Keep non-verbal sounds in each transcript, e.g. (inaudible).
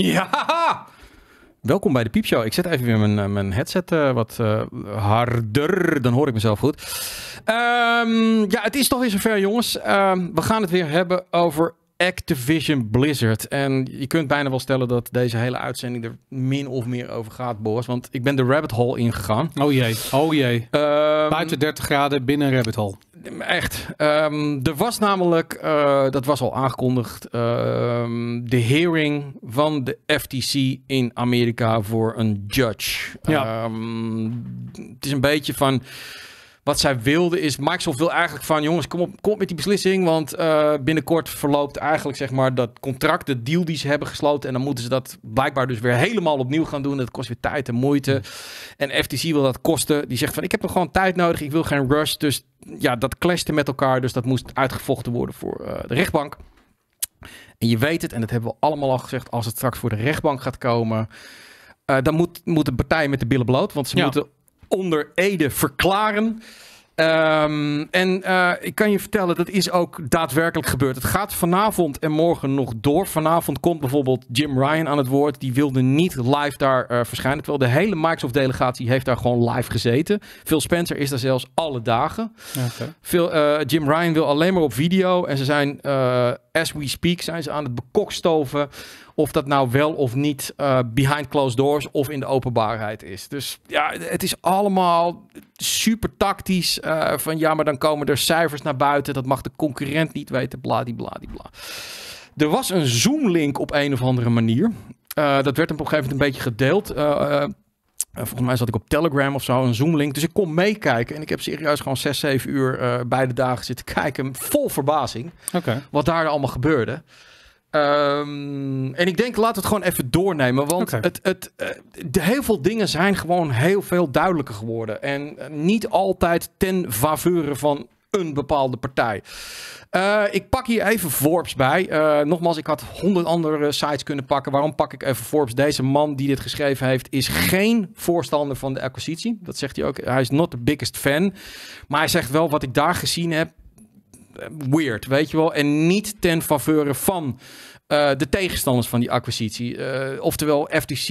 Ja! Welkom bij de Piepshow. Ik zet even weer mijn, eh, mijn headset eh, wat eh, harder. Dan hoor ik mezelf goed. Ehm, ja, het is toch weer zover, jongens. Ehm, we gaan het weer hebben over Activision Blizzard. En je kunt bijna wel stellen dat deze hele uitzending er min of meer over gaat, Boris. Want ik ben de rabbit hole ingegaan. Oh jee, oh jee. Ehm, Buiten 30 graden, binnen rabbit hole echt. Ehm, er was namelijk, eh, dat was al aangekondigd, ehm, de hearing van de FTC in Amerika voor een judge. Ja. Ehm, het is een beetje van wat zij wilden is, Microsoft wil eigenlijk van, jongens, kom op, kom met die beslissing, want eh, binnenkort verloopt eigenlijk zeg maar dat contract, de deal die ze hebben gesloten, en dan moeten ze dat blijkbaar dus weer helemaal opnieuw gaan doen. Dat kost weer tijd en moeite. En FTC wil dat kosten. Die zegt van, ik heb nog gewoon tijd nodig, ik wil geen rush. Dus ja, dat clashte met elkaar, dus dat moest uitgevochten worden voor eh, de rechtbank. En je weet het, en dat hebben we allemaal al gezegd, als het straks voor de rechtbank gaat komen, eh, dan moet, moet de met de billen bloot, want ze moeten onder Ede verklaren. Ehm, en eh, ik kan je vertellen, dat is ook daadwerkelijk gebeurd. Het gaat vanavond en morgen nog door. Vanavond komt bijvoorbeeld Jim Ryan aan het woord. Die wilde niet live daar eh, verschijnen. Terwijl de hele Microsoft-delegatie heeft daar gewoon live gezeten. Phil Spencer is daar zelfs alle dagen. Okay. Phil, eh, Jim Ryan wil alleen maar op video. En ze zijn, as we speak, zijn ze aan het bekokstoven of dat nou wel of niet eh, behind closed doors of in de openbaarheid is. Dus ja, het is allemaal super tactisch. Eh, van ja, maar dan komen er cijfers naar buiten. Dat mag de concurrent niet weten. Bladibladibla. Er was een Zoom-link op een of andere manier. Eh, dat werd op een gegeven moment een beetje gedeeld. volgens mij zat ik op Telegram of zo, een Zoom-link. Dus ik kon meekijken. En ik heb serieus gewoon 6, 7 uur uh, beide dagen zitten (laughs) kijken. Vol verbazing. Wat daar allemaal gebeurde. Ehm, en ik denk, laat het gewoon even doornemen. Want het, eh, de, heel veel dingen zijn gewoon heel veel duidelijker geworden. En eh, niet altijd ten faveur van een bepaalde partij. Eh, ik pak hier even Forbes bij. nogmaals, ik had honderd andere sites kunnen pakken. Waarom pak ik even Forbes? Deze man die dit geschreven heeft, is geen voorstander van de acquisitie. Dat zegt hij ook. Hij is not the biggest fan. Maar hij zegt wel, wat ik daar gezien heb, weird, weet je wel. En niet ten faveur van eh, de tegenstanders van die acquisitie. Eh, oftewel FTC.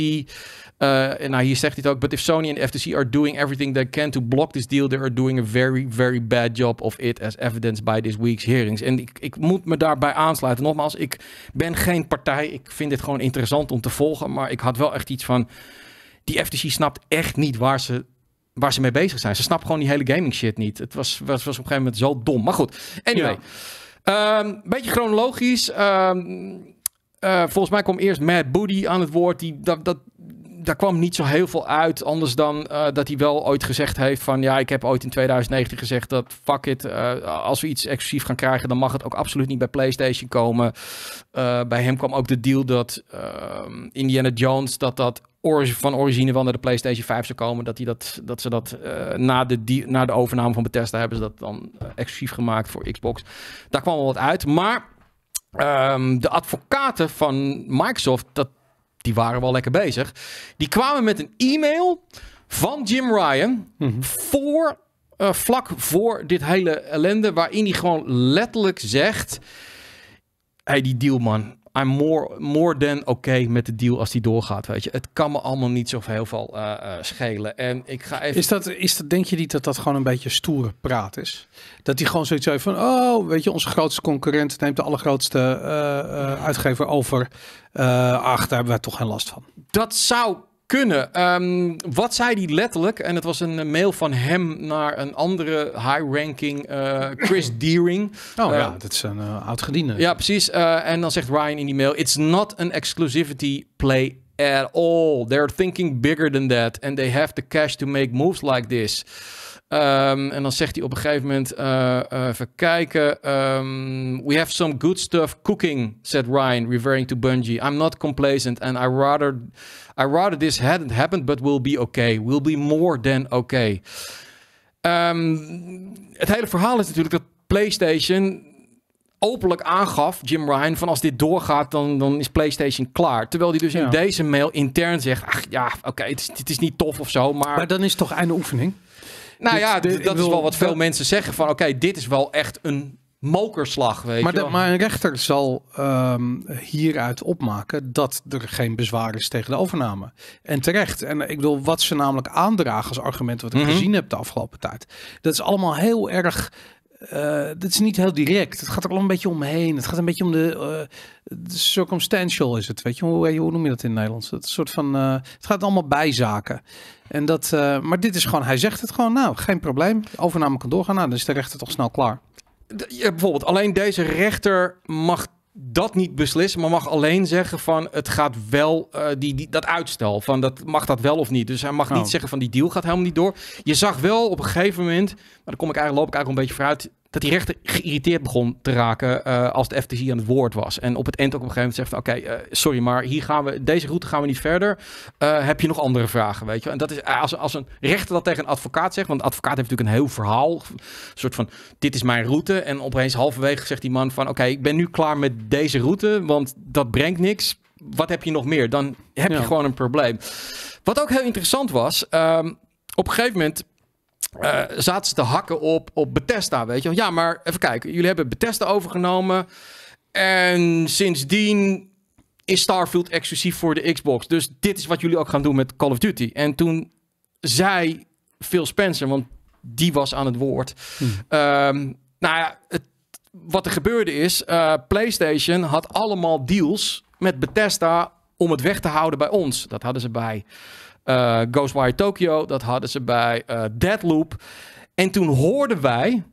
Eh, en nou, hier zegt hij ook. But if Sony and FTC are doing everything they can to block this deal, they are doing a very, very bad job of it, as evidenced by this week's hearings. En ik, ik moet me daarbij aansluiten. Nogmaals, ik ben geen partij. Ik vind dit gewoon interessant om te volgen. Maar ik had wel echt iets van. Die FTC snapt echt niet waar ze waar ze mee bezig zijn. Ze snapt gewoon die hele gaming shit niet. Het was, was, was op een gegeven moment zo dom. Maar goed, anyway. Ehm, beetje chronologisch. Ehm, eh, volgens mij kwam eerst Mad Booty aan het woord. Die, dat, dat, daar kwam niet zo heel veel uit. Anders dan eh, dat hij wel ooit gezegd heeft van... ja, ik heb ooit in 2019 gezegd dat fuck it. Eh, als we iets exclusief gaan krijgen... dan mag het ook absoluut niet bij PlayStation komen. bij hem kwam ook de deal dat ehm, Indiana Jones... dat dat van origine wel naar de PlayStation 5 zou komen. Dat, die dat, dat ze dat eh, na, de die, na de overname van Bethesda hebben ze dat dan eh, exclusief gemaakt voor Xbox. Daar kwam wel wat uit. Maar ehm, de advocaten van Microsoft, dat, die waren wel lekker bezig. Die kwamen met een e-mail van Jim Ryan mhm. voor, eh, vlak voor dit hele ellende. Waarin hij gewoon letterlijk zegt... Hey, die deal man, I'm more, more than oké okay met de deal als die doorgaat. Weet je, het kan me allemaal niet zo heel veel eh, eh, schelen. En ik ga even. Is dat, is dat, denk je niet dat dat gewoon een beetje stoere praat is? Dat die gewoon zoiets heeft van: oh, weet je, onze grootste concurrent neemt de allergrootste eh, uitgever over. ach, daar hebben wij toch geen last van. Dat zou kunnen. Ehm, wat zei hij letterlijk? En het was een eh, mail van hem naar een andere high-ranking eh, Chris (clears throat) Deering. Oh ja, ehm, dat is een eh, oud gediende. Ja, precies. en dan zegt Ryan in die mail: It's not an exclusivity play at all. They're thinking bigger than that, and they have the cash to make moves like this. Ehm, en dan zegt hij op een gegeven moment: uh, even kijken. Ehm, we have some good stuff cooking, said Ryan, referring to Bungie. I'm not complacent and I rather, I rather this hadn't happened, but we'll be okay. We'll be more than okay. Ehm, het hele verhaal is natuurlijk dat PlayStation openlijk aangaf, Jim Ryan, van als dit doorgaat, dan, dan is PlayStation klaar. Terwijl hij dus in deze mail intern zegt, ach ja, oké, okay, het, het, is niet tof of zo, maar... Maar dan is het toch einde oefening? Nou ja, dat is wel wat veel mensen zeggen van oké, dit is wel echt een mokerslag, weet maar, je wel. maar een rechter zal ehm, hieruit opmaken dat er geen bezwaar is tegen de overname. En terecht. En ik bedoel, wat ze namelijk aandragen als argument wat ik mhm. gezien heb de afgelopen tijd. Dat is allemaal heel erg uh, eh, dat is niet heel direct. Het gaat er al een beetje omheen. Het gaat een beetje om de, eh, circumstantial is het. Weet je, hoe, hoe noem je dat in het Nederlands? Het, soort van, eh, het gaat allemaal bijzaken. En dat, maar dit is gewoon, hij zegt het gewoon, nou, geen probleem. Overname kan doorgaan, nou, dan is de rechter toch snel klaar. De, bijvoorbeeld, alleen deze rechter mag dat niet beslissen, maar mag alleen zeggen van het gaat wel, eh, die, die, dat uitstel, van dat, mag dat wel of niet. Dus hij mag niet oh. zeggen van die deal gaat helemaal niet door. Je zag wel op een gegeven moment, maar dan kom ik eigenlijk, loop ik eigenlijk een beetje vooruit, dat die rechter geïrriteerd begon te raken eh, als de FTC aan het woord was. En op het eind ook op een gegeven moment zegt van oké, eh, sorry, maar hier gaan we, deze route gaan we niet verder. Eh, heb je nog andere vragen, weet je En dat is als, als een rechter dat tegen een advocaat zegt, want de advocaat heeft natuurlijk een heel verhaal, een soort van dit is mijn route. En opeens halverwege zegt die man van oké, ik ben nu klaar met deze route, want dat brengt niks. Wat heb je nog meer? Dan heb je gewoon een probleem. Wat ook heel interessant was, ehm, op een gegeven moment uh, zaten ze te hakken op, op Bethesda, weet je Ja, maar even kijken. Jullie hebben Bethesda overgenomen. En sindsdien is Starfield exclusief voor de Xbox. Dus dit is wat jullie ook gaan doen met Call of Duty. En toen zei Phil Spencer, want die was aan het woord. Hmm. Ehm, nou ja, het, wat er gebeurde is, eh, PlayStation had allemaal deals met Bethesda om het weg te houden bij ons. Dat hadden ze bij eh, Ghostwire Tokyo, dat hadden ze bij eh, Deadloop. En toen hoorden wij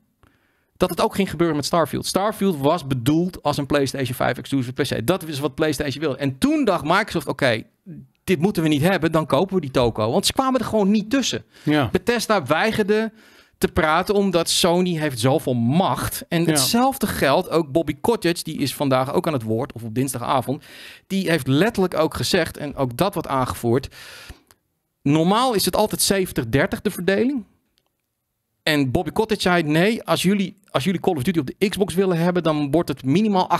dat het ook ging gebeuren met Starfield. Starfield was bedoeld als een PlayStation 5 exclusive PC. Dat is wat PlayStation wil. En toen dacht Microsoft, oké, dit moeten we niet hebben, dan kopen we die toko. Want ze kwamen er gewoon niet tussen. Ja. Bethesda weigerde te praten omdat Sony heeft zoveel macht. En hetzelfde geldt ook Bobby Kotick, die is vandaag ook aan het woord, of op dinsdagavond. Die heeft letterlijk ook gezegd, en ook dat wordt aangevoerd normaal is het altijd 70-30 de verdeling. En Bobby Cottage zei: nee, als jullie, als jullie Call of Duty op de Xbox willen hebben, dan wordt het minimaal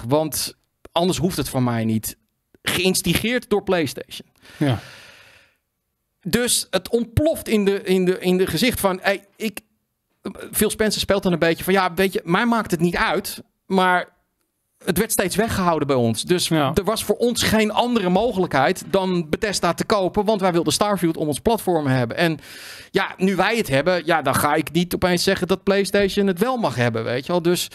80-20. Want anders hoeft het van mij niet. Geïnstigeerd door PlayStation. Ja. Dus het ontploft in de, in de, in de gezicht van. Hey, ik, Phil Spencer speelt dan een beetje van ja, weet je, mij maakt het niet uit. Maar het werd steeds weggehouden bij ons. Dus er was voor ons geen andere mogelijkheid dan Bethesda te kopen. Want wij wilden Starfield om ons platform hebben. En ja, nu wij het hebben, ja, dan ga ik niet opeens zeggen dat PlayStation het wel mag hebben. Weet je wel. Dus.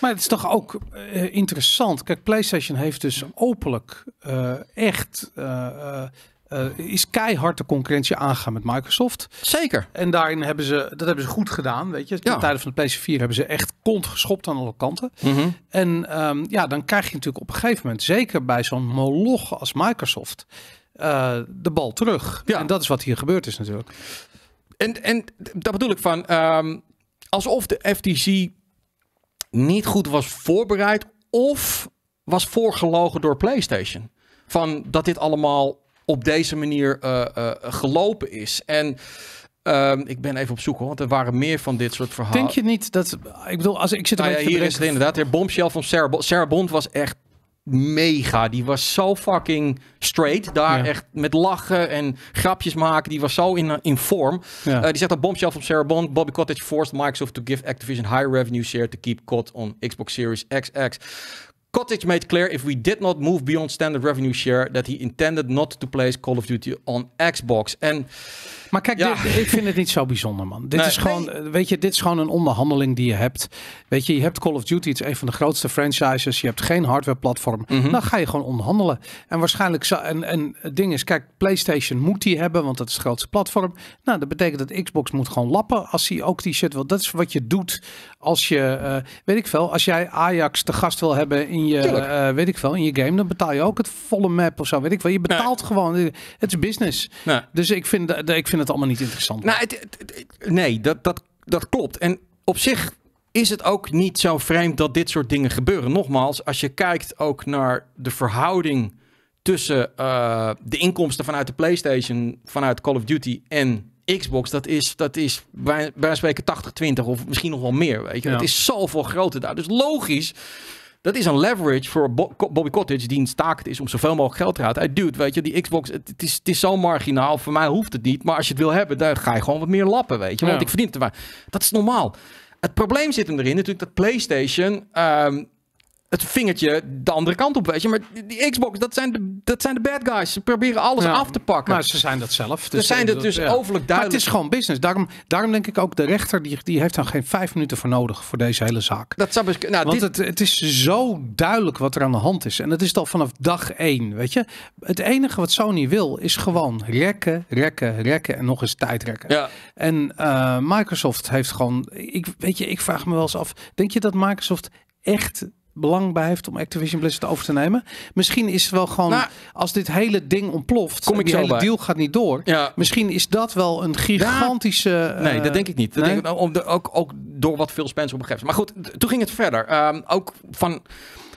Maar het is toch ook eh, interessant. Kijk, PlayStation heeft dus openlijk eh, echt eh, eh, is keihard de concurrentie aangegaan met Microsoft. Zeker. En daarin hebben ze, dat hebben ze goed gedaan, weet je. ja. van de PlayStation 4 hebben ze echt kont geschopt aan alle kanten. Mm En ehm, ja, dan krijg je natuurlijk op een gegeven moment, zeker bij zo'n moloch als Microsoft, eh, de bal terug. Ja. En dat is wat hier gebeurd is natuurlijk. En, en dat bedoel ik van, ehm, alsof de FTC niet goed was voorbereid of was voorgelogen door PlayStation. Van dat dit allemaal op deze manier uh, gelopen is. En ehm, ik ben even op zoek want er waren meer van dit soort verhalen. Denk je niet dat. Ik bedoel, als ik zit er. Ah, nou ja, hier is het inderdaad. De bombshell van Sarah, Bo Sarah Bond was echt mega. Die was zo fucking straight. Daar echt met lachen en grapjes maken. Die was zo in, eh, in vorm. die zegt dat bombshell van Sarah Bond. Bobby Cottage forced Microsoft to give Activision high revenue share to keep COD on Xbox Series XX. Cottage made clear if we did not move beyond standard revenue share that he intended not to place Call of Duty on Xbox. En maar kijk, dit, ik vind het niet zo bijzonder, man. Dit is gewoon, eh, weet je, dit is gewoon een onderhandeling die je hebt. Weet je, je hebt Call of Duty, het is een van de grootste franchises. Je hebt geen hardware platform. Mhm. Dan ga je gewoon onderhandelen. En waarschijnlijk, zou, en, en het ding is, kijk, PlayStation moet die hebben, want dat is het grootste platform. Nou, dat betekent dat Xbox moet gewoon lappen als hij ook die shit wil. Dat is wat je doet als je, eh, weet ik veel, als jij Ajax te gast wil hebben in in je, eh, weet ik wel in je game, dan betaal je ook het volle map of zo, weet ik wel. Je betaalt gewoon, eh, het is business. Dus ik vind, ik vind het allemaal niet interessant. Nou, het, nee, dat, dat, dat klopt. En op zich is het ook niet zo vreemd dat dit soort dingen gebeuren. Nogmaals, als je kijkt ook naar de verhouding tussen eh, de inkomsten vanuit de PlayStation, vanuit Call of Duty en Xbox, dat is, dat is bij, bij spreken 80, 20 of misschien nog wel meer. Weet je? Het is zoveel groter daar. Dus logisch dat is een leverage voor Bobby Cottage, die in staat is om zoveel mogelijk geld te halen. Hij duwt, weet je, die Xbox, het, is, het is zo marginaal. Voor mij hoeft het niet. Maar als je het wil hebben, dan ga je gewoon wat meer lappen, weet je. Want ik verdien het maar. Dat is normaal. Het probleem zit hem erin natuurlijk dat PlayStation. Ehm, het vingertje de andere kant op, weet je. Maar die Xbox, dat zijn de, dat zijn de bad guys. Ze proberen alles af te pakken. Maar ze zijn dat zelf. Dus, ze zijn het eh, dus overlijk duidelijk. Maar het is gewoon business. Daarom, daarom denk ik ook, de rechter die, die heeft dan geen vijf minuten voor nodig voor deze hele zaak. Dat zou best, nou, Want dit... het, is zo duidelijk wat er aan de hand is. En dat is al vanaf dag één, weet je. Het enige wat Sony wil is gewoon rekken, rekken, rekken en nog eens tijd rekken. Ja. En eh, Microsoft heeft gewoon, ik, weet je, ik vraag me wel eens af, denk je dat Microsoft echt belang bij heeft om Activision Blizzard over te nemen. Misschien is het wel gewoon, nou, als dit hele ding ontploft, kom ik die zo hele deal gaat niet door. Ja. Misschien is dat wel een gigantische... nee, dat eh, denk ik niet. denk ik, om de, ook, ook door wat Phil Spencer op Maar goed, toen ging het verder. Ehm, ook van...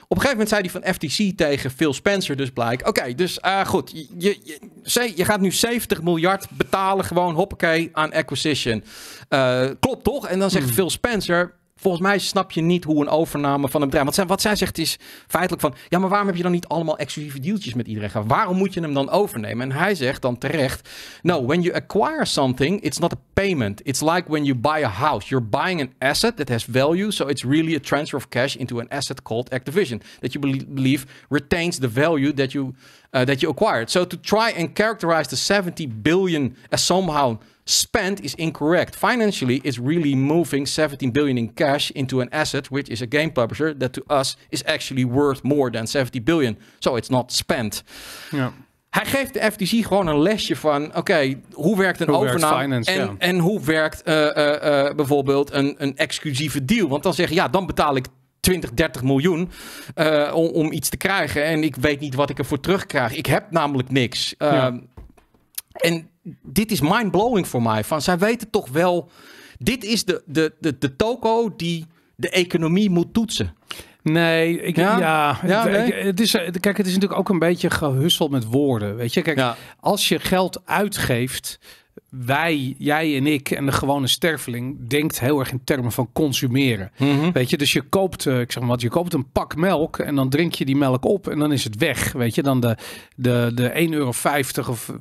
Op een gegeven moment zei hij van FTC tegen Phil Spencer dus blijkt. Oké, dus eh, goed. Je, je, je, je, gaat nu 70 miljard betalen gewoon hoppakee aan acquisition. Eh, klopt toch? En dan zegt hmm. Phil Spencer volgens mij snap je niet hoe een overname van een bedrijf. Want wat zij zegt is feitelijk van. Ja, maar waarom heb je dan niet allemaal exclusieve dealtjes met iedereen gehad? Waarom moet je hem dan overnemen? En hij zegt dan terecht. No, when you acquire something, it's not a payment. It's like when you buy a house. You're buying an asset that has value. So it's really a transfer of cash into an asset called Activision. That you believe retains the value that you, uh, that you acquired. So to try and characterize the 70 billion as uh, somehow spent is incorrect. Financially, it's really moving 17 billion in cash into an asset, which is a game publisher that to us is actually worth more than 70 billion. So it's not spent. Hij geeft de FTC gewoon een lesje van, oké, hoe werkt een overname en, en, hoe werkt eh, eh, eh, bijvoorbeeld een, een exclusieve deal? Want dan zeg je, ja, dan betaal ik 20, 30 miljoen om, om, iets te krijgen en ik weet niet wat ik ervoor terugkrijg. Ik heb namelijk niks. Ehm, en dit is mind-blowing voor mij. Van, zij weten toch wel, dit is de, de, de, de toko die de economie moet toetsen. Nee, ik, ja, ja, het is, kijk, het is natuurlijk ook een beetje gehusteld met woorden. Weet je, kijk, als je geld uitgeeft, wij, jij en ik en de gewone sterfeling denkt heel erg in termen van consumeren. Mhm. Weet je, dus je koopt, eh, ik zeg maar wat, je koopt een pak melk en dan drink je die melk op en dan is het weg. Weet je, dan de, de, de 1,50 euro of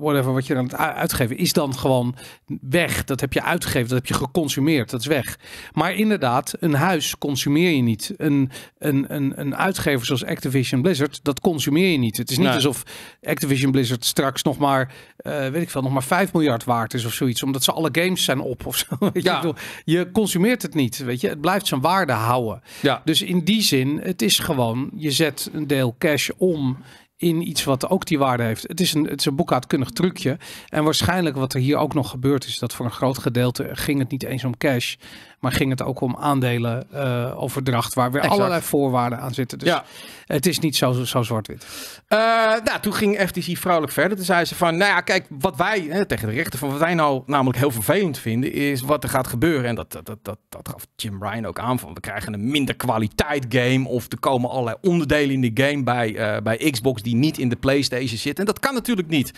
whatever wat je dan uitgeven is dan gewoon weg. Dat heb je uitgegeven, dat heb je geconsumeerd, dat is weg. Maar inderdaad, een huis consumeer je niet. Een, een, een, een uitgever zoals Activision Blizzard, dat consumeer je niet. Het is niet alsof Activision Blizzard straks nog maar, eh, weet ik veel, nog maar 5 miljard waard is of zoiets. Omdat ze alle games zijn op of zo. (laughs) Weet ja. je? je consumeert het niet, weet je. Het blijft zijn waarde houden. Ja. Dus in die zin, het is gewoon, je zet een deel cash om in iets wat ook die waarde heeft. Het is een, het is een boekhoudkundig trucje. En waarschijnlijk wat er hier ook nog gebeurd is, dat voor een groot gedeelte ging het niet eens om cash, maar ging het ook om aandelen uh, eh, overdracht, waar weer allerlei voorwaarden aan zitten. Dus ja. het is niet zo, zo zwart-wit. Uh, nou, toen ging FTC vrouwelijk verder. Toen zei ze van, nou ja, kijk, wat wij hè, tegen de rechter van wat wij nou namelijk heel vervelend vinden, is wat er gaat gebeuren. En dat, dat, dat, dat, dat gaf Jim Ryan ook aan van, we krijgen een minder kwaliteit game of er komen allerlei onderdelen in de game bij, uh, bij Xbox die niet in de PlayStation zitten En dat kan natuurlijk niet.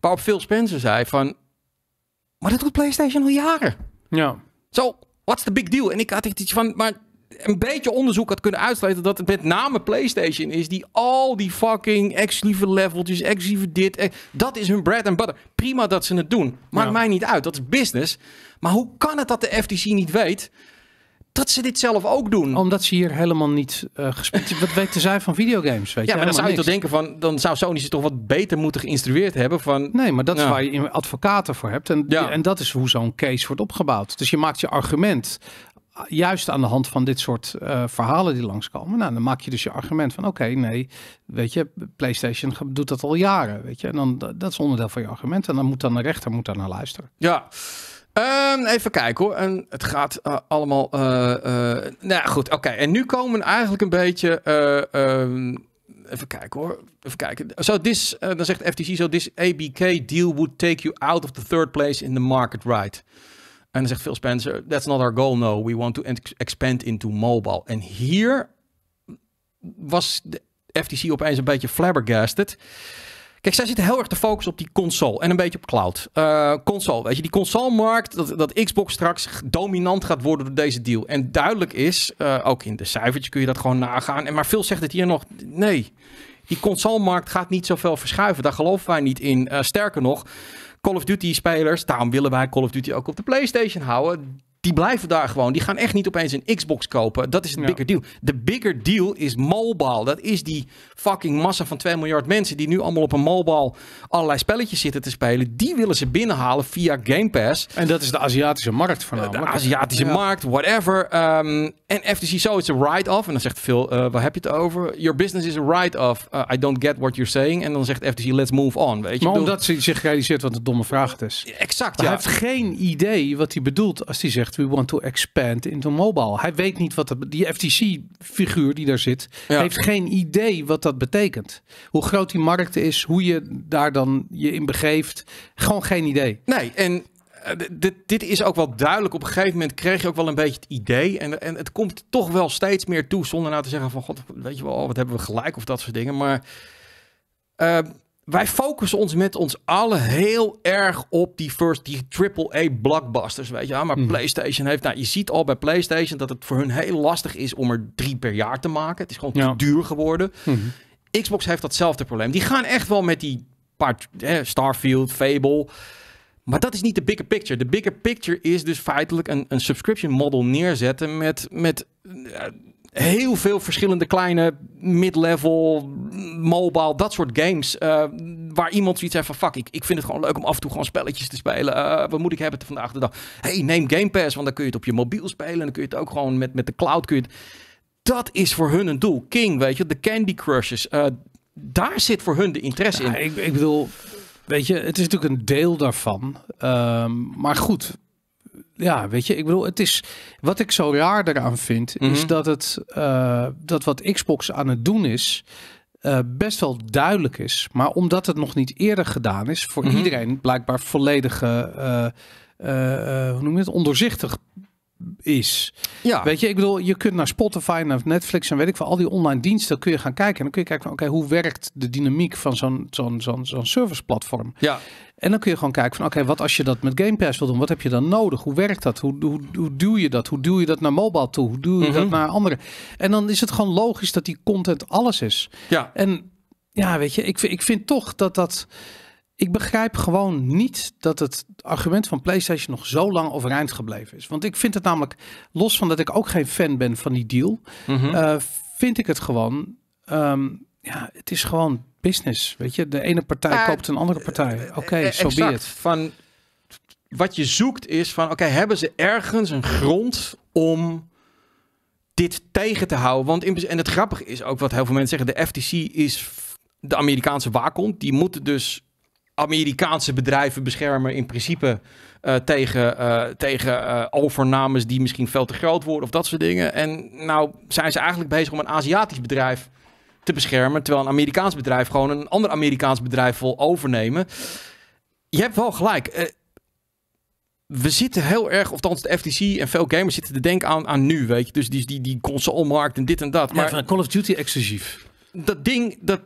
Waarop Phil Spencer zei van... Maar dat doet PlayStation al jaren. Ja. Zo, so, what's the big deal? En ik had echt iets van... Maar een beetje onderzoek had kunnen uitsluiten dat het met name PlayStation is die al die fucking exclusieve leveltjes, exclusieve dit, eh, dat is hun bread and butter. Prima dat ze het doen, maakt mij niet uit. Dat is business. Maar hoe kan het dat de FTC niet weet dat ze dit zelf ook doen. Omdat ze hier helemaal niet uh, gespeeld (laughs) Wat weten zij van videogames? Weet ja, je? maar dan zou je toch denken van... dan zou Sony ze toch wat beter moeten geïnstrueerd hebben van... Nee, maar dat is waar je advocaten voor hebt. En, ja. en dat is hoe zo'n case wordt opgebouwd. Dus je maakt je argument eh, juist aan de hand van dit soort eh, verhalen die langskomen. Nou, dan maak je dus je argument van oké, nee, weet je, PlayStation doet dat al jaren, weet je. En dan, dat is onderdeel van je argument en dan moet dan de rechter moet daar naar luisteren. Ja, Ehm, even kijken hoor. En het gaat eh, allemaal. Eh, eh, nou ja, goed, oké. En nu komen eigenlijk een beetje. Ehm, even kijken hoor. Even kijken. So this, dan zegt FTC zo: This ABK deal would take you out of the third place in the market, right? En dan zegt Phil Spencer: That's not our goal, no. We want to expand into mobile. En hier was de FTC opeens een beetje flabbergasted. Kijk, zij zitten heel erg te focussen op die console en een beetje op cloud. Eh, console, weet je, die console-markt dat, dat Xbox straks dominant gaat worden door deze deal. En duidelijk is, eh, ook in de cijfertjes kun je dat gewoon nagaan. En maar veel zegt het hier nog, nee, die console-markt gaat niet zoveel verschuiven. Daar geloven wij niet in. Eh, sterker nog, Call of Duty spelers, daarom willen wij Call of Duty ook op de PlayStation houden die blijven daar gewoon. Die gaan echt niet opeens een Xbox kopen. Dat is een bigger deal. De bigger deal is mobile. Dat is die fucking massa van 2 miljard mensen die nu allemaal op een mobile allerlei spelletjes zitten te spelen. Die willen ze binnenhalen via Game Pass. En dat is de Aziatische markt voornamelijk. De Aziatische ja. markt, whatever. Ehm, en FTC, zo is een write-off. En dan zegt Phil, uh, waar heb je het over? Your business is a write-off. Eh, I don't get what you're saying. En dan zegt FTC, let's move on. Weet je? Maar omdat ze zich realiseert wat een domme vraag het is. Exact, ja. Hij heeft geen idee wat hij bedoelt als hij zegt we want to expand into mobile. Hij weet niet wat dat, die FTC-figuur die daar zit, heeft geen idee wat dat betekent. Hoe groot die markt is, hoe je daar dan je in begeeft. Gewoon geen idee. Nee, en eh, dit, dit, is ook wel duidelijk. Op een gegeven moment kreeg je ook wel een beetje het idee. En, en het komt toch wel steeds meer toe. Zonder nou te zeggen van god, weet je wel, wat hebben we gelijk of dat soort dingen. Maar uh, wij focussen ons met ons allen heel erg op die first, die A blockbusters, weet je wel. Maar mhm. PlayStation heeft, nou, je ziet al bij PlayStation dat het voor hun heel lastig is om er drie per jaar te maken. Het is gewoon te duur geworden. Mhm. Xbox heeft datzelfde probleem. Die gaan echt wel met die paar, Starfield, Fable. Maar dat is niet de bigger picture. De bigger picture is dus feitelijk een, een subscription model neerzetten met, met eh, heel veel verschillende kleine mid-level, mobile, dat soort games. Eh, waar iemand zoiets heeft van, fuck, ik, ik vind het gewoon leuk om af en toe gewoon spelletjes te spelen. Uh, wat moet ik hebben vandaag de dag? hey, neem Game Pass, want dan kun je het op je mobiel spelen. En dan kun je het ook gewoon met, met de cloud... Kun je Dat is voor hun een doel. King, weet je, de Candy Crushes. Eh, daar zit voor hun de interesse in. Ik, ik bedoel, Weet je, het is natuurlijk een deel daarvan. Ehm, maar goed, ja, weet je, ik bedoel, het is wat ik zo raar eraan vind, is mhm. dat het eh, dat wat Xbox aan het doen is. Eh, best wel duidelijk is. Maar omdat het nog niet eerder gedaan is, voor mhm. iedereen blijkbaar volledig eh, hoe noem je het, ondoorzichtig is. Ja. Weet je, ik bedoel, je kunt naar Spotify, naar Netflix en weet ik veel, al die online diensten kun je gaan kijken. En dan kun je kijken van, oké, hoe werkt de dynamiek van zo'n zo'n zo'n zo'n serviceplatform? Ja. En dan kun je gewoon kijken van oké, wat als je dat met Game Pass wil doen, wat heb je dan nodig? Hoe werkt dat? Hoe, hoe, duw je dat? Hoe doe je dat naar mobile toe? Hoe doe je dat mhm. naar andere? En dan is het gewoon logisch dat die content alles is. Ja. En ja, weet je, ik, ik vind toch dat dat. Ik begrijp gewoon niet dat het argument van PlayStation nog zo lang overeind gebleven is. Want ik vind het namelijk, los van dat ik ook geen fan ben van die deal, mhm. eh, vind ik het gewoon. Ehm, ja, het is gewoon business. Weet je, de ene partij koopt een andere partij. Eh, oké, okay, eh, zo be Van wat je zoekt is van, oké, hebben ze ergens een grond om dit tegen te houden? Want in, en het grappige is ook wat heel veel mensen zeggen: de FTC is de Amerikaanse waakhond. Die moeten dus Amerikaanse bedrijven beschermen in principe eh, tegen, tegen overnames die misschien veel te groot worden of dat soort dingen. En nou zijn ze eigenlijk bezig om een Aziatisch bedrijf te beschermen. Terwijl een Amerikaans bedrijf gewoon een ander Amerikaans bedrijf wil overnemen. Je hebt wel gelijk. Eh, we zitten heel erg, of de FTC en veel gamers zitten te denken aan, aan nu, weet je. Dus die, die, die console-markt en dit en dat. Maar ja, Call of Duty exclusief. Dat ding, dat,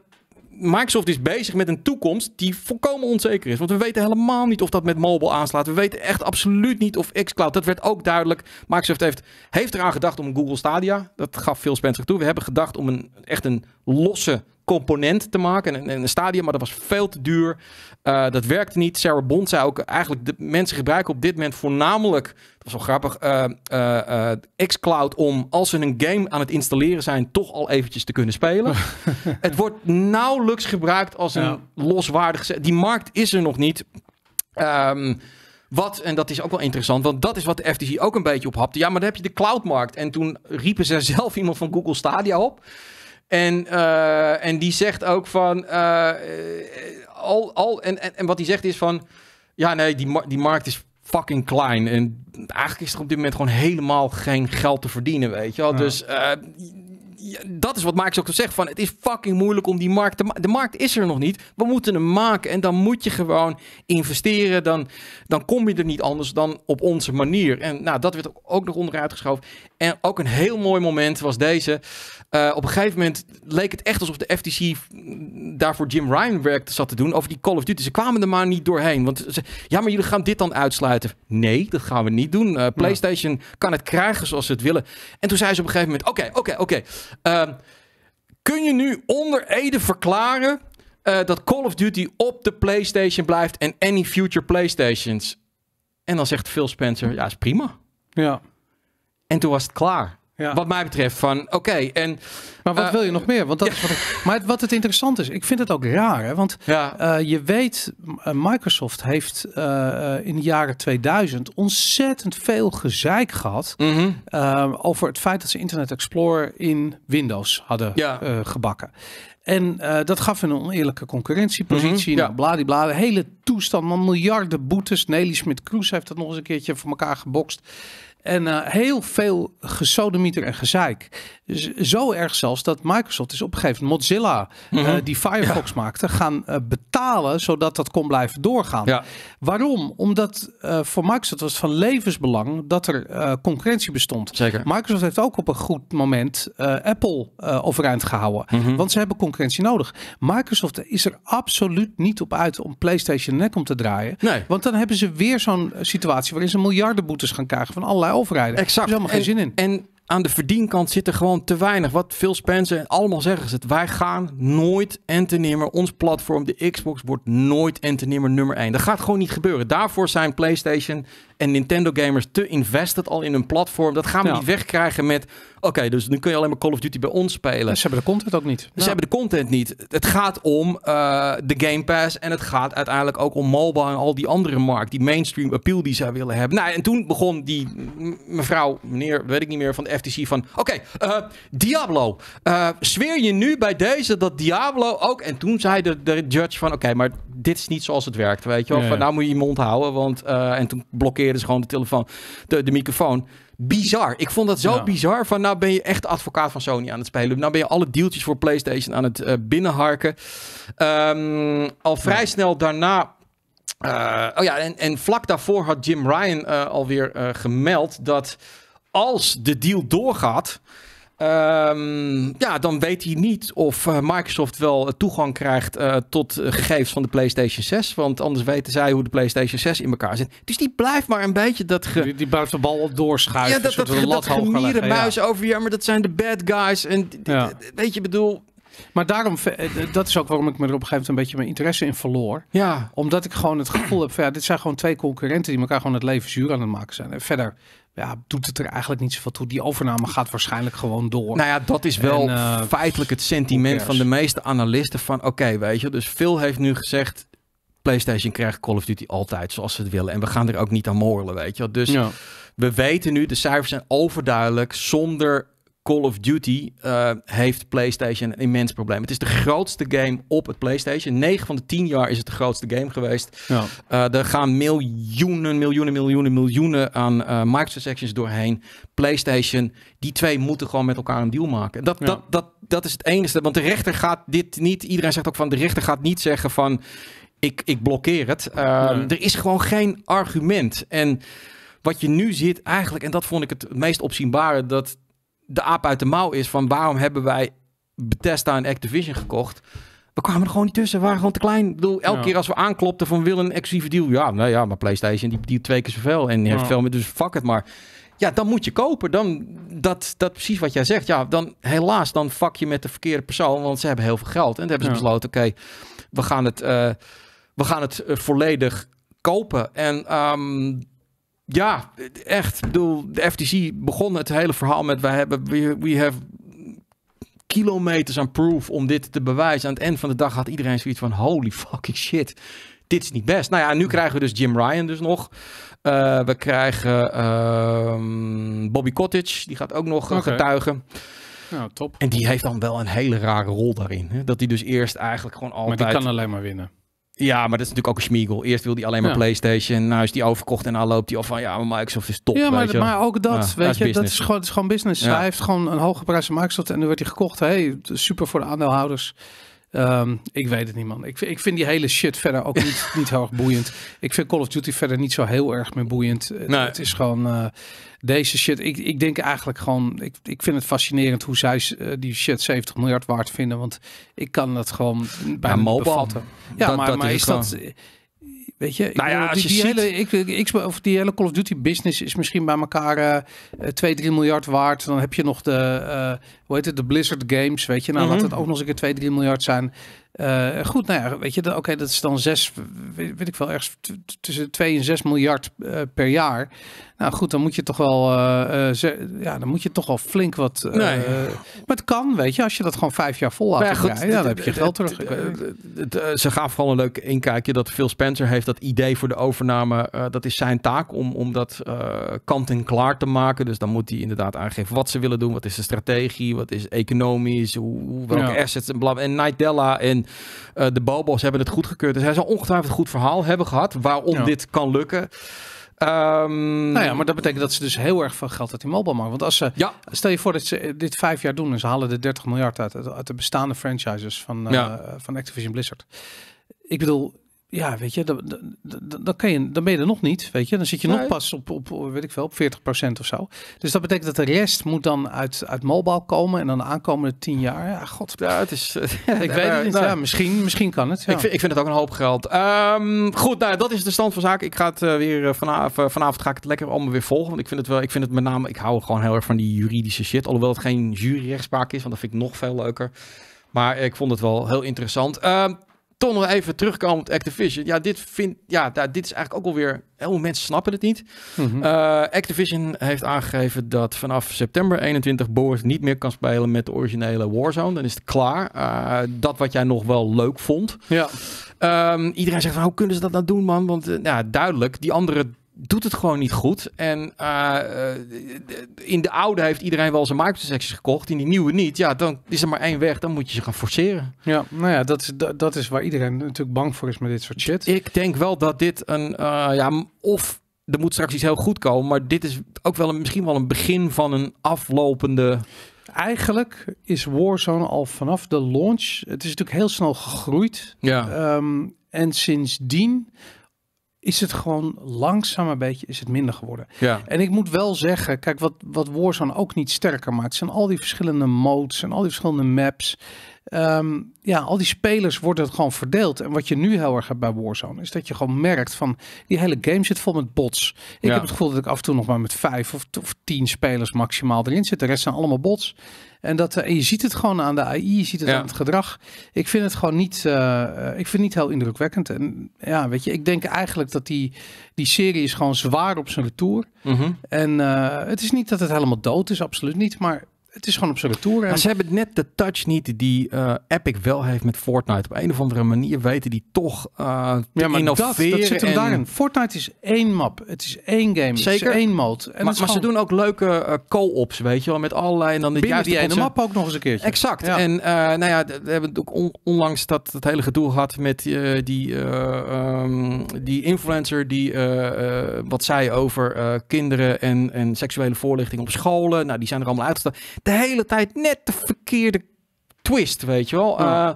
Microsoft is bezig met een toekomst die volkomen onzeker is. Want we weten helemaal niet of dat met mobile aanslaat. We weten echt absoluut niet of xCloud. Dat werd ook duidelijk. Microsoft heeft, heeft eraan gedacht om een Google Stadia. Dat gaf veel Spencer toe. We hebben gedacht om een, echt een losse component te maken. En, een stadium, maar dat was veel te duur. Eh, dat werkte niet. Sarah Bond zei ook eigenlijk: de mensen gebruiken op dit moment voornamelijk, dat was wel grappig, uh, uh, Xcloud om als ze een game aan het installeren zijn, toch al eventjes te kunnen spelen. (laughs) het wordt nauwelijks gebruikt als een loswaardige: loswaardig. Die markt is er nog niet. Um, wat, en dat is ook wel interessant, want dat is wat de FTC ook een beetje op hapte. Ja, maar dan heb je de cloudmarkt. En toen riepen ze zelf iemand van Google Stadia op. En, eh, en die zegt ook van. Eh, al, al, en, en, en wat hij zegt is van. Ja, nee, die, die markt is fucking klein. En eigenlijk is er op dit moment gewoon helemaal geen geld te verdienen, weet je wel. Dus eh, dat is wat Max ook zegt. Van, het is fucking moeilijk om die markt te maken. De markt is er nog niet. We moeten hem maken. En dan moet je gewoon investeren. Dan, dan kom je er niet anders dan op onze manier. En nou, dat werd ook nog onderuit geschoven. En ook een heel mooi moment was deze. Eh, op een gegeven moment leek het echt alsof de FTC daarvoor Jim Ryan werk zat te doen over die Call of Duty. Ze kwamen er maar niet doorheen. Want ze, ja, maar jullie gaan dit dan uitsluiten. Nee, dat gaan we niet doen. Eh, PlayStation kan het krijgen zoals ze het willen. En toen zei ze op een gegeven moment: Oké, oké, oké. Ehm, kun je nu onder Ede verklaren eh, dat Call of Duty op de PlayStation blijft en any future PlayStations? En dan zegt Phil Spencer: Ja, is prima. Ja. En toen was het klaar. Wat mij betreft van oké. en maar wat eh, wil je nog meer? Want dat (laughs) is wat ik, maar wat het interessant is, ik vind het ook raar. Hè? Want ja. Eh, je weet, eh, Microsoft heeft in de jaren 2000 ontzettend veel gezeik gehad mhm. over het feit dat ze Internet Explorer in Windows hadden gebakken. En dat gaf een oneerlijke concurrentiepositie. Mm -hmm, hele toestand, man, miljarden boetes. Nelly Smit-Kroes heeft dat nog eens een keertje voor elkaar gebokst. En eh, heel veel gesodemieter en gezeik. zo erg zelfs dat Microsoft is opgegeven. Mozilla, mm -hmm. uh, die Firefox maakte, gaan eh, betalen zodat dat kon blijven doorgaan. Waarom? Omdat voor Microsoft was het van levensbelang dat er concurrentie bestond. Microsoft heeft ook op een goed moment Apple overeind gehouden. Mhm. Want ze hebben concurrentie nodig. Microsoft is er absoluut niet op uit om PlayStation nek om te draaien. Want dan hebben ze weer zo'n situatie waarin ze miljardenboetes gaan krijgen van allerlei Exact. helemaal geen en, zin in. En aan de verdienkant zit er gewoon te weinig. Wat veel Spencer allemaal zeggen is het. Wij gaan nooit en Ons platform, de Xbox, wordt nooit en nummer 1. Dat gaat gewoon niet gebeuren. Daarvoor zijn PlayStation en Nintendo gamers te invested al in hun platform. Dat gaan we niet wegkrijgen met. Oké, dus nu kun je alleen maar Call of Duty bij ons spelen. ze hebben de content ook niet. Ze hebben de content niet. Het gaat om eh, de Game Pass en het gaat uiteindelijk ook om mobile en al die andere markt. Die mainstream appeal die zij willen hebben. Nou, en toen begon die mevrouw, meneer, weet ik niet meer, van de FTC van... Oké, eh, Diablo. Uh, zweer je nu bij deze dat Diablo ook... En toen zei de, de judge van... Oké, maar dit is niet zoals het werkt, weet je wel. Van, nou moet je je mond houden, want... en toen blokkeerde is dus gewoon de telefoon, de, de microfoon. Bizar. Ik vond dat zo bizar. Van nou ben je echt advocaat van Sony aan het spelen. Nou ben je alle deeltjes voor PlayStation aan het uh, binnenharken. Ehm, al vrij snel daarna eh, oh ja, en, en, vlak daarvoor had Jim Ryan uh, alweer gemeld dat als de deal doorgaat, Ehm, ja, dan weet hij niet of eh, Microsoft wel eh, toegang krijgt eh, tot gegevens van de PlayStation 6. Want anders weten zij hoe de PlayStation 6 in elkaar zit. Dus die blijft maar een beetje dat. Ge... Die, die blijft de bal doorschuiven. Ja, dat, dat, dat, dat gemieren muis over. Ja, maar dat zijn de bad guys. En weet je, bedoel. Maar daarom, eh, dat is ook waarom ik me er op een gegeven moment een beetje mijn interesse in verloor. Ja. Omdat ik gewoon het gevoel heb, ja, dit zijn gewoon twee concurrenten die elkaar gewoon het leven zuur aan het maken zijn. En verder ja, doet het er eigenlijk niet zoveel toe. Die overname gaat waarschijnlijk gewoon door. Nou ja, dat is wel eh, feitelijk het sentiment van de meeste analisten van oké, weet je. Dus Phil heeft nu gezegd, PlayStation krijgt Call of Duty altijd zoals ze het willen. En we gaan er ook niet aan morrelen, weet je. Dus we weten nu, de cijfers zijn overduidelijk zonder Call of Duty eh, heeft PlayStation een immens probleem. Het is de grootste game op het PlayStation. 9 van de 10 jaar is het de grootste game geweest. Ja. Uh, er gaan miljoenen, miljoenen, miljoenen, miljoenen aan uh, eh, sections doorheen. PlayStation, die twee moeten gewoon met elkaar een deal maken. Dat, dat, dat, dat is het enige. Want de rechter gaat dit niet. Iedereen zegt ook van de rechter gaat niet zeggen van ik, ik blokkeer het. Er is gewoon geen argument. En wat je nu ziet eigenlijk, en dat vond ik het meest opzienbare, dat de aap uit de mouw is van waarom hebben wij Bethesda en Activision gekocht? We kwamen er gewoon niet tussen. We waren gewoon te klein. Ik bedoel, elke keer als we aanklopten van willen een exclusieve deal. Ja, nou ja, maar PlayStation die, die twee keer zoveel. En heeft veel meer, dus fuck het maar. Ja, dan moet je kopen. Dan, dat, dat precies wat jij zegt. Ja, dan helaas, dan fuck je met de verkeerde persoon. Want ze hebben heel veel geld. En hebben ze besloten, oké, we gaan het, eh, we gaan het eh, volledig kopen. En ehm, ja, echt. Ik bedoel, de FTC begon het hele verhaal met: wij hebben, we, we have kilometers aan proof om dit te bewijzen. Aan het eind van de dag had iedereen zoiets van: holy fucking shit. Dit is niet best. Nou ja, nu krijgen we dus Jim Ryan dus nog. Eh, we krijgen ehm, Bobby Cottage, die gaat ook nog eh, getuigen. Nou, top. En die heeft dan wel een hele rare rol daarin. Hè? Dat hij dus eerst eigenlijk gewoon altijd... Maar die kan alleen maar winnen. Ja, maar dat is natuurlijk ook een schmiegel. Eerst wil hij alleen maar PlayStation. Nou is die overkocht en dan loopt hij al van ja, maar Microsoft is top. Ja, maar, weet je. maar ook dat, weet je, dat is gewoon, gewoon business. Hij heeft gewoon een hoge prijs van Microsoft en nu werd hij gekocht. Hey, super voor de aandeelhouders. Ehm, ik weet het niet, man. Ik, ik vind die hele shit verder ook niet, (laughs) niet heel boeiend. Ik vind Call of Duty verder niet zo heel erg meer boeiend. Eh, het is gewoon eh, deze shit. Ik, ik denk eigenlijk gewoon. Ik, ik vind het fascinerend hoe zij eh, die shit 70 miljard waard vinden. Want ik kan dat gewoon bij ja, bevatten. Ja, maar, maar is, dat. Weet je, nou ja, als die, je die ziet... hele, of die hele Call of Duty business is misschien bij elkaar uh, 2, 3 miljard waard. Dan heb je nog de, uh, hoe heet het, de Blizzard Games, weet je. Nou, mm -hmm. laat mhm. het ook nog eens een keer 2, 3 miljard zijn. Uh, goed, nou ja, weet je, oké, okay, dat is dan 6, weet, weet, ik wel, ergens tussen 2 en 6 miljard eh, per jaar. Nou goed, dan moet je toch wel, uh, ja, dan moet je toch wel flink wat. Eh, nee. Maar het kan, weet je, als je dat gewoon vijf jaar vol laat. Ja, dan heb je geld terug. Ze gaan vooral een leuk inkijkje dat Phil Spencer heeft dat idee voor de overname. dat is zijn taak om, om dat kant en klaar te maken. Dus dan moet hij inderdaad aangeven wat ze willen doen. Wat is de strategie? Wat is economisch? Hoe, welke assets en bla. En Nightella en de Bobos hebben het goedgekeurd. Dus hij zal ongetwijfeld een goed verhaal hebben gehad waarom dit kan lukken. Ehm, nou ja, maar dat betekent dat ze dus heel erg veel geld uit die mobile maken. Want als ze, ja. stel je voor dat ze dit vijf jaar doen en ze halen de 30 miljard uit, de bestaande franchises van, ja. Eh, van Activision Blizzard. Ik bedoel, ja, weet je, dan, dan, kan je, dan ben je er nog niet, weet je. Dan zit je nog pas op, op, weet ik veel, op 40% of zo. Dus dat betekent dat de rest moet dan uit, uit mobile komen en dan de aankomende 10 jaar. Ja, god. Ja, het is... (laughs) ik weet het nou niet. Nou ja, misschien, misschien kan het. Ik, vind, ik vind het ook een hoop geld. Ehm, goed, nou, dat is de stand van zaken. Ik ga het eh, weer eh, vanavond, eh, vanavond ga ik het lekker allemaal weer volgen. Want ik vind het wel, ik vind het met name, ik hou gewoon heel erg van die juridische shit. Alhoewel het geen juryrechtspraak is, want dat vind ik nog veel leuker. Maar ik vond het wel heel interessant. Uh, toch nog even op Activision. Ja, dit, vind, ja, dit is eigenlijk ook alweer... Heel veel mensen snappen het niet. Mhm. Eh, Activision heeft aangegeven dat vanaf september 21 Boris niet meer kan spelen met de originele Warzone. Dan is het klaar. Eh, dat wat jij nog wel leuk vond. Ja. Ehm, iedereen zegt van, hoe kunnen ze dat nou doen, man? Want eh, ja, duidelijk, die andere doet het gewoon niet goed. En eh, eh, in de oude heeft iedereen wel zijn microtransactions gekocht. In die nieuwe niet. Ja, dan is er maar één weg. Dan moet je ze gaan forceren. Ja, nou ja, dat is, dat, dat is waar iedereen natuurlijk bang voor is met dit soort shit. Ik denk wel dat dit een... Eh, ja, of er moet straks iets heel goed komen. Maar dit is ook wel een, misschien wel een begin van een aflopende... Eigenlijk is Warzone al vanaf de launch... Het is natuurlijk heel snel gegroeid. Ja. Ehm, en sindsdien is het gewoon langzaam een beetje is het minder geworden. Ja. En ik moet wel zeggen, kijk, wat, wat Warzone ook niet sterker maakt, zijn al die verschillende modes en al die verschillende maps. Ehm, ja, al die spelers worden het gewoon verdeeld. En wat je nu heel erg hebt bij Warzone, is dat je gewoon merkt van die hele game zit vol met bots. Ik heb het gevoel dat ik af en toe nog maar met vijf of, tien spelers maximaal erin zit. De rest zijn allemaal bots. En, dat, eh, je ziet het gewoon aan de AI, je ziet het aan het gedrag. Ik vind het gewoon niet, eh, eh, ik vind het niet heel indrukwekkend. En ja, weet je, ik denk eigenlijk dat die, die serie is gewoon zwaar op zijn retour. Mhm. En het is niet dat het helemaal dood is, absoluut niet. Maar het is gewoon op zijn retour. Maar ze hebben net de touch niet die eh, Epic wel heeft met Fortnite. Op een of andere manier weten die toch uh, ja, maar Dat, zit hem daarin. Fortnite is één map. Het is één game. Zeker. Het is één mode. En maar, ze doen ook leuke eh, co-ops, weet je wel. Met allerlei... En dan de juiste die ene map ook nog eens een keertje. Exact. En nou ja, we hebben ook onlangs dat, het hele gedoe gehad met die, ehm, die influencer die wat zei over kinderen en, en seksuele voorlichting op scholen. Nou, die zijn er allemaal uitgestaan de hele tijd net de verkeerde twist, weet je wel. Eh,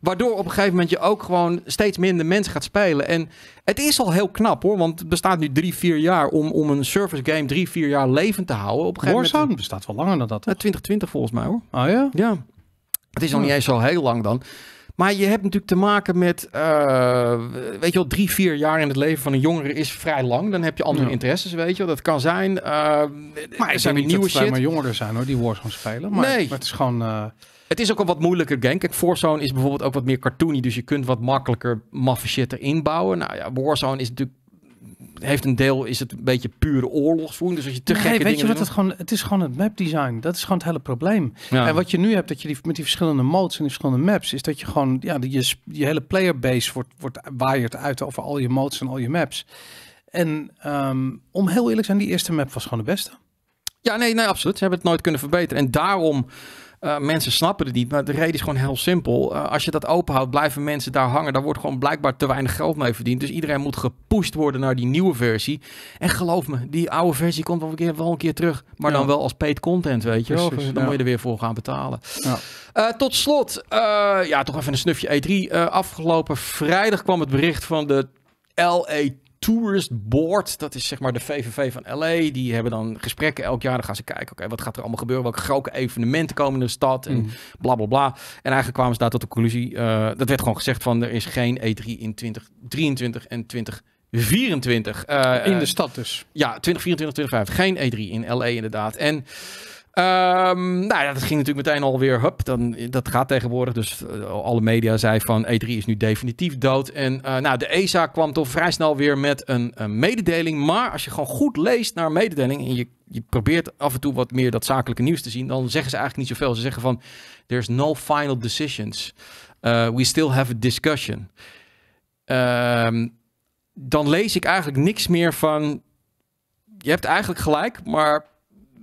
waardoor op een gegeven moment je ook gewoon steeds minder mensen gaat spelen. En het is al heel knap hoor, want het bestaat nu drie, vier jaar om, om een service game drie, vier jaar levend te houden. Op een gegeven moment, bestaat wel langer dan dat. Toch? 2020 eh, volgens mij hoor. Ah ja? Ja. Het is nog niet eens zo heel lang dan. Maar je hebt natuurlijk te maken met, eh, weet je wel, drie, vier jaar in het leven van een jongere is vrij lang. Dan heb je andere interesses, weet je wel. Dat kan zijn. Eh, maar er zijn niet nieuwe shit. maar jongeren zijn hoor, die Warzone spelen. Maar, nee. het is gewoon... Eh, het is ook een wat moeilijker game. Kijk, Warzone is bijvoorbeeld ook wat meer cartoony. Dus je kunt wat makkelijker maffe shit erin bouwen. Nou ja, Warzone is natuurlijk heeft een deel, is het een beetje pure oorlogsvoering. Dus als je te nee, gekke weet je wat het gewoon, het is gewoon het mapdesign. Dat is gewoon het hele probleem. En wat je nu hebt, dat je die, met die verschillende modes en die verschillende maps, is dat je gewoon, ja, die, je, je hele playerbase wordt, wordt waaierd uit over al je modes en al je maps. En ehm, om heel eerlijk te zijn, die eerste map was gewoon de beste. Ja, nee, nee, absoluut. Ze hebben het nooit kunnen verbeteren. En daarom uh, mensen snappen het niet, maar de reden is gewoon heel simpel. Eh, als je dat openhoudt, blijven mensen daar hangen. Daar wordt gewoon blijkbaar te weinig geld mee verdiend. Dus iedereen moet gepusht worden naar die nieuwe versie. En geloof me, die oude versie komt wel een keer, wel een keer terug. Maar dan wel als paid content, weet je Dan moet je er weer voor gaan betalen. Ja. Eh, tot slot, ja, toch even een snufje E3. afgelopen vrijdag kwam het bericht van de LA e Tourist Board. Dat is zeg maar de VVV van LA. Die hebben dan gesprekken elk jaar. Dan gaan ze kijken, oké, wat gaat er allemaal gebeuren? Welke grote evenementen komen in de stad? En blablabla. Mhm. bla, bla, bla. En eigenlijk kwamen ze daar tot de conclusie. Eh, dat werd gewoon gezegd van, er is geen E3 in 2023 en 2024. 24. Eh, in de stad dus. Ja, 2024, 2025. Geen E3 in LA inderdaad. En Um, nou ja, dat ging natuurlijk meteen alweer, hup, dan, dat gaat tegenwoordig. Dus eh, alle media zei van E3 is nu definitief dood. En eh, nou, de ESA kwam toch vrij snel weer met een, een, mededeling. Maar als je gewoon goed leest naar mededeling en je, je probeert af en toe wat meer dat zakelijke nieuws te zien, dan zeggen ze eigenlijk niet zoveel. Ze zeggen van, there's no final decisions. Eh, we still have a discussion. Ehm, dan lees ik eigenlijk niks meer van, je hebt eigenlijk gelijk, maar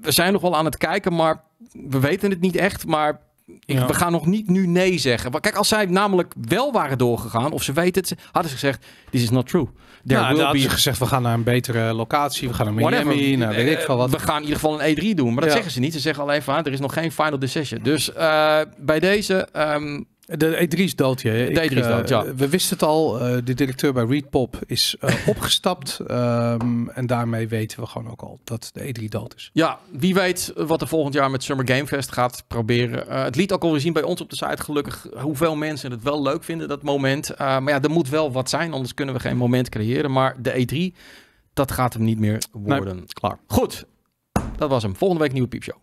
we zijn nog wel aan het kijken, maar we weten het niet echt. Maar ik, we gaan nog niet nu nee zeggen. kijk, als zij namelijk wel waren doorgegaan, of ze weten het, hadden ze gezegd: This is not true. There nou, will ze gezegd: We gaan naar een betere locatie, we gaan naar Miami, nou, weet ik wat. We gaan in ieder geval een E3 doen. Maar dat zeggen ze niet. Ze zeggen alleen van: Er is nog geen final decision. Dus eh, bij deze. Ehm, de E3 is dood, de E3 eh, we wisten het al, eh, de directeur bij Readpop is eh, (laughs) opgestapt. Ehm, en daarmee weten we gewoon ook al dat de E3 dood is. Ja, wie weet wat er volgend jaar met Summer Game Fest gaat proberen. het liet ook al zien bij ons op de site, gelukkig, hoeveel mensen het wel leuk vinden, dat moment. maar ja, er moet wel wat zijn, anders kunnen we geen moment creëren. Maar de E3, dat gaat hem niet meer worden. Klaar. Goed, dat was hem. Volgende week nieuwe Piepshow.